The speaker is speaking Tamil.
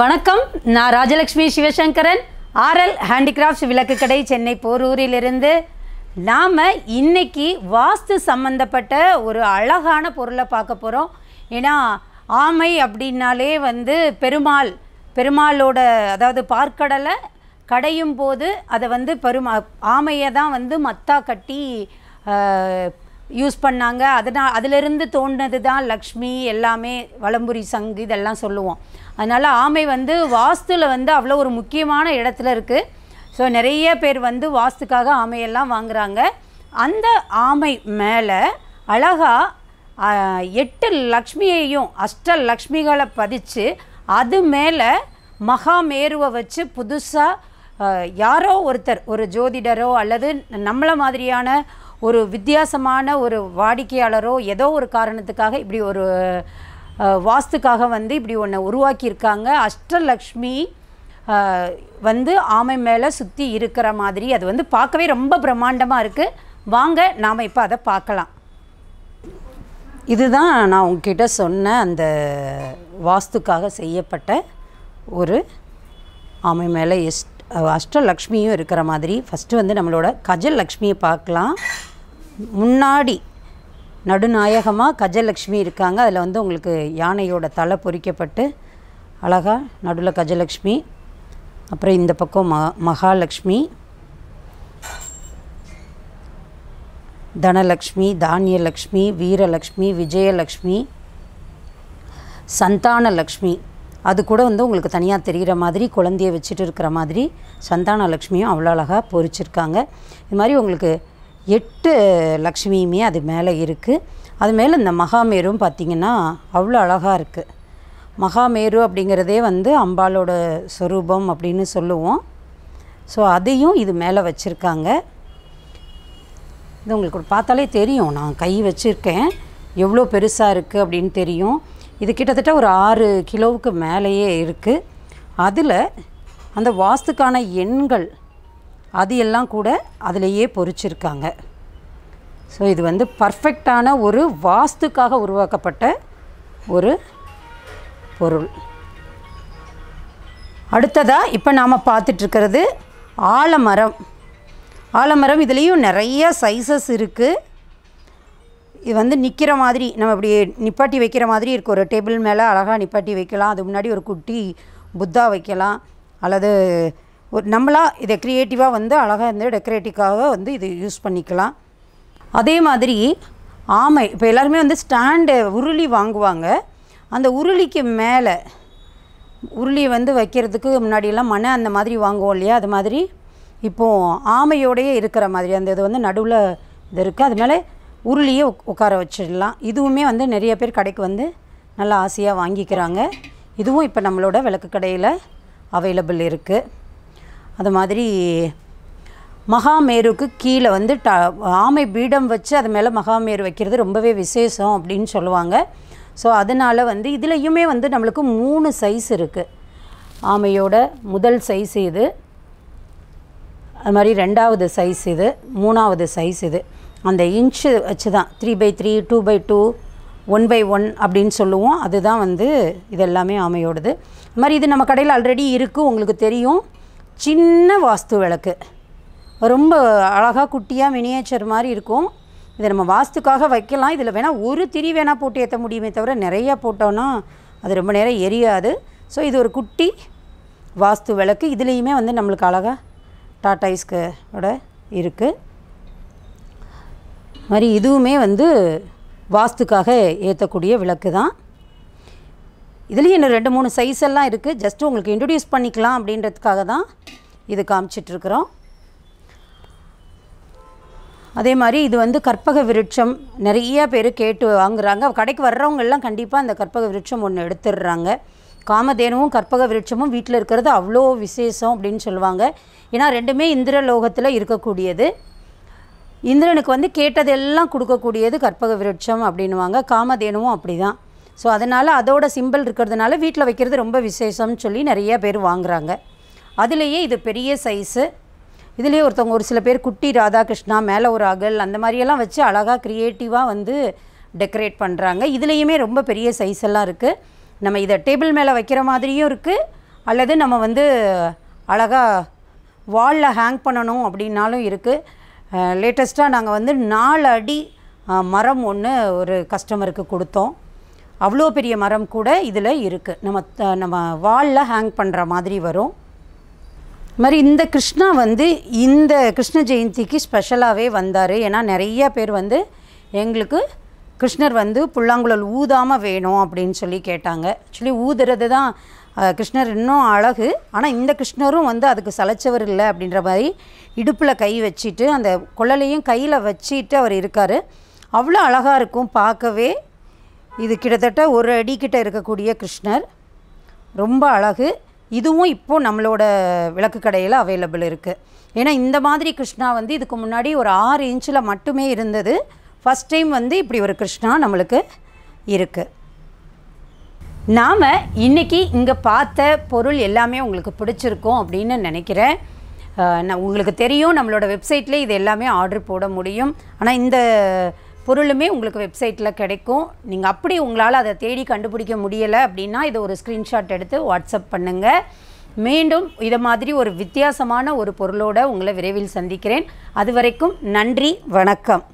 வணக்கம் நான் ராஜலக்ஷ்மி சிவசங்கரன் ஆர்எல் ஹேண்டிகிராஃப்ட்ஸ் விளக்கு கடை சென்னை போரூரிலிருந்து நாம் இன்றைக்கி வாஸ்து சம்மந்தப்பட்ட ஒரு அழகான பொருளை பார்க்க போகிறோம் ஏன்னா ஆமை அப்படின்னாலே வந்து பெருமாள் பெருமாளோட அதாவது பார்க்கடலை கடையும் போது அதை வந்து பெருமா ஆமையை தான் வந்து மத்தா கட்டி யூஸ் பண்ணாங்க அதனால் அதிலிருந்து தோன்றது தான் லக்ஷ்மி எல்லாமே வலம்புரி சங்கு இதெல்லாம் சொல்லுவோம் அதனால் ஆமை வந்து வாஸ்துவில் வந்து அவ்வளோ ஒரு முக்கியமான இடத்துல இருக்குது ஸோ நிறைய பேர் வந்து வாஸ்துக்காக ஆமையெல்லாம் வாங்குகிறாங்க அந்த ஆமை மேலே அழகாக எட்டு லக்ஷ்மியையும் அஷ்ட லக்ஷ்மிகளை பதித்து அது மேலே மகாமேருவை வச்சு புதுசாக யாரோ ஒருத்தர் ஒரு ஜோதிடரோ அல்லது நம்மளை மாதிரியான ஒரு வித்தியாசமான ஒரு வாடிக்கையாளரோ ஏதோ ஒரு காரணத்துக்காக இப்படி ஒரு வாஸ்துக்காக வந்து இப்படி ஒன்று உருவாக்கியிருக்காங்க அஷ்டலக்ஷ்மி வந்து ஆமை மேலே சுற்றி இருக்கிற மாதிரி அது வந்து பார்க்கவே ரொம்ப பிரம்மாண்டமாக இருக்குது வாங்க நாம் இப்போ அதை பார்க்கலாம் இதுதான் நான் உங்ககிட்ட சொன்ன அந்த வாஸ்துக்காக செய்யப்பட்ட ஒரு ஆமை மேலே எஸ் அஷ்டலக்ஷ்மியும் இருக்கிற மாதிரி ஃபஸ்ட்டு வந்து நம்மளோட கஜல் லக்ஷ்மியை பார்க்கலாம் முன்னாடி நடுநாயகமாக கஜலக்ஷ்மி இருக்காங்க அதில் வந்து உங்களுக்கு யானையோட தலை பொறிக்கப்பட்டு அழகாக நடுவில் கஜலக்ஷ்மி அப்புறம் இந்த பக்கம் ம மகாலக்ஷ்மி தனலக்ஷ்மி தானியலக்ஷ்மி வீரலக்ஷ்மி விஜயலக்ஷ்மி சந்தானலக்ஷ்மி அது கூட வந்து உங்களுக்கு தனியாக தெரிகிற மாதிரி குழந்தைய வச்சுட்டு இருக்கிற மாதிரி சந்தானலக்ஷ்மியும் அவ்வளோ அழகாக பொறிச்சிருக்காங்க இது மாதிரி உங்களுக்கு எட்டு லக்ஷ்மியுமே அது மேலே இருக்குது அது மேலே இந்த மகாமேரும் பார்த்திங்கன்னா அவ்வளோ அழகாக இருக்குது மகாமேரு அப்படிங்கிறதே வந்து அம்பாலோட சொரூபம் அப்படின்னு சொல்லுவோம் ஸோ அதையும் இது மேலே வச்சுருக்காங்க இது உங்களுக்கு பார்த்தாலே தெரியும் நான் கை வச்சுருக்கேன் எவ்வளோ பெருசாக இருக்குது அப்படின்னு தெரியும் இது கிட்டத்தட்ட ஒரு ஆறு கிலோவுக்கு மேலேயே இருக்குது அதில் அந்த வாஸ்துக்கான எண்கள் அது எல்லாம் கூட அதிலேயே பொறிச்சிருக்காங்க ஸோ இது வந்து பர்ஃபெக்டான ஒரு வாஸ்துக்காக உருவாக்கப்பட்ட ஒரு பொருள் அடுத்ததாக இப்போ நாம் பார்த்துட்ருக்கிறது ஆலமரம் ஆலமரம் இதுலேயும் நிறைய சைஸஸ் இருக்குது இது வந்து நிற்கிற மாதிரி நம்ம இப்படி நிப்பாட்டி வைக்கிற மாதிரி இருக்குது ஒரு டேபிள் மேலே அழகாக நிப்பாட்டி வைக்கலாம் அது முன்னாடி ஒரு குட்டி புத்தா வைக்கலாம் அல்லது ஒரு நம்மளாக இதை க்ரியேட்டிவாக வந்து அழகாக இருந்து டெக்கரேட்டிவ்காக வந்து இது யூஸ் பண்ணிக்கலாம் அதே மாதிரி ஆமை இப்போ எல்லாருமே வந்து ஸ்டாண்டு உருளி வாங்குவாங்க அந்த உருளிக்கு மேலே உருளி வந்து வைக்கிறதுக்கு முன்னாடியெல்லாம் மனை அந்த மாதிரி வாங்குவோம் இல்லையா அது மாதிரி இப்போது ஆமையோடையே இருக்கிற மாதிரி அந்த இது வந்து நடுவில் இது இருக்குது அது மேலே உருளியே உட்கார வச்சிடலாம் இதுவுமே வந்து நிறைய பேர் கடைக்கு வந்து நல்லா ஆசையாக வாங்கிக்கிறாங்க இதுவும் இப்போ நம்மளோட விளக்கு கடையில் அவைலபிள் இருக்குது அது மாதிரி மகாமேருக்கு கீழே வந்து ட ஆமை பீடம் வச்சு அது மேலே மகாமேரு வைக்கிறது ரொம்பவே விசேஷம் அப்படின்னு சொல்லுவாங்க ஸோ அதனால் வந்து இதுலேயுமே வந்து நம்மளுக்கு மூணு சைஸ் இருக்குது ஆமையோட முதல் சைஸ் இது அது மாதிரி ரெண்டாவது சைஸ் இது மூணாவது சைஸ் இது அந்த இன்ச்சு வச்சு தான் three by three two by two one by one அப்படின்னு சொல்லுவோம் அதுதான் வந்து இதெல்லாமே ஆமையோடது அது மாதிரி இது நம்ம கடையில் ஆல்ரெடி இருக்குது உங்களுக்கு தெரியும் சின்ன வாஸ்து விளக்கு ரொம்ப அழகாக குட்டியாக மினியேச்சர் மாதிரி இருக்கும் இதை நம்ம வாஸ்துக்காக வைக்கலாம் இதில் வேணால் ஒரு திரி வேணால் போட்டு ஏற்ற முடியுமே தவிர நிறையா போட்டோன்னா அது ரொம்ப நேரம் எரியாது ஸோ இது ஒரு குட்டி வாஸ்து விளக்கு இதுலேயுமே வந்து நம்மளுக்கு அழகாக டாட்டாய்ஸ்கோட இருக்குது மாதிரி இதுவுமே வந்து வாஸ்துக்காக ஏற்றக்கூடிய விளக்கு தான் இதுலேயும் இன்னும் ரெண்டு மூணு சைஸ் எல்லாம் இருக்குது ஜஸ்ட்டு உங்களுக்கு இன்ட்ரடியூஸ் பண்ணிக்கலாம் அப்படின்றதுக்காக தான் இது காமிச்சிட்ருக்குறோம் அதே மாதிரி இது வந்து கற்பக விருட்சம் நிறைய பேர் கேட்டு வாங்குறாங்க கடைக்கு வர்றவங்க எல்லாம் கண்டிப்பாக அந்த கற்பக விருட்சம் ஒன்று எடுத்துடுறாங்க காமதேனுவும் கற்பக விருட்சமும் வீட்டில் இருக்கிறது அவ்வளோ விசேஷம் அப்படின்னு சொல்லுவாங்க ஏன்னா ரெண்டுமே இந்திர லோகத்தில் இருக்கக்கூடியது இந்திரனுக்கு வந்து கேட்டதெல்லாம் கொடுக்கக்கூடியது கற்பக விருட்சம் அப்படின்வாங்க காமதேனுவும் அப்படி தான் ஸோ அதனால் அதோட சிம்பிள் இருக்கிறதுனால வீட்டில் வைக்கிறது ரொம்ப விசேஷம்னு சொல்லி நிறைய பேர் வாங்குகிறாங்க அதுலேயே இது பெரிய சைஸு இதுலேயே ஒருத்தவங்க ஒரு சில பேர் குட்டி ராதாகிருஷ்ணா மேலே ஒரு அகல் அந்த மாதிரியெல்லாம் வச்சு அழகாக க்ரியேட்டிவாக வந்து டெக்கரேட் பண்ணுறாங்க இதுலேயுமே ரொம்ப பெரிய சைஸ் எல்லாம் இருக்குது நம்ம இதை டேபிள் மேலே வைக்கிற மாதிரியும் இருக்குது அல்லது நம்ம வந்து அழகாக வாலில் ஹேங் பண்ணணும் அப்படின்னாலும் இருக்குது லேட்டஸ்ட்டாக நாங்கள் வந்து நாலு அடி மரம் ஒன்று ஒரு கஸ்டமருக்கு கொடுத்தோம் அவ்வளோ பெரிய மரம் கூட இதில் இருக்குது நம்ம நம்ம வாலில் ஹேங் பண்ணுற மாதிரி வரும் மாதிரி இந்த கிருஷ்ணா வந்து இந்த கிருஷ்ண ஜெயந்திக்கு ஸ்பெஷலாகவே வந்தார் ஏன்னா நிறைய பேர் வந்து எங்களுக்கு கிருஷ்ணர் வந்து புல்லாங்குழல் ஊதாமல் வேணும் அப்படின்னு சொல்லி கேட்டாங்க ஆக்சுவலி ஊதுறது தான் கிருஷ்ணர் இன்னும் அழகு ஆனால் இந்த கிருஷ்ணரும் வந்து அதுக்கு சளைச்சவர் இல்லை அப்படின்ற மாதிரி இடுப்பில் கை வச்சுட்டு அந்த குழலையும் கையில் வச்சுட்டு அவர் இருக்கார் அவ்வளோ அழகாக இருக்கும் பார்க்கவே இது கிட்டத்தட்ட ஒரு அடிக்கிட்ட இருக்கக்கூடிய கிருஷ்ணர் ரொம்ப அழகு இதுவும் இப்போது நம்மளோட விளக்கு கடையில் அவைலபிள் இருக்குது ஏன்னா இந்த மாதிரி கிருஷ்ணா வந்து இதுக்கு முன்னாடி ஒரு ஆறு இன்ச்சில் மட்டுமே இருந்தது ஃபஸ்ட் டைம் வந்து இப்படி ஒரு கிருஷ்ணா நம்மளுக்கு இருக்குது நாம் இன்றைக்கி இங்கே பார்த்த பொருள் எல்லாமே உங்களுக்கு பிடிச்சிருக்கும் அப்படின்னு நினைக்கிறேன் நான் உங்களுக்கு தெரியும் நம்மளோட வெப்சைட்லேயே இது எல்லாமே ஆர்டர் போட முடியும் ஆனால் இந்த பொருளுமே உங்களுக்கு வெப்சைட்டில் கிடைக்கும் நீங்கள் அப்படி உங்களால் அதை தேடி கண்டுபிடிக்க முடியலை அப்படின்னா இதை ஒரு ஸ்க்ரீன்ஷாட் எடுத்து வாட்ஸ்அப் பண்ணுங்கள் மீண்டும் இதை மாதிரி ஒரு வித்தியாசமான ஒரு பொருளோடு உங்களை விரைவில் சந்திக்கிறேன் அது வரைக்கும் நன்றி வணக்கம்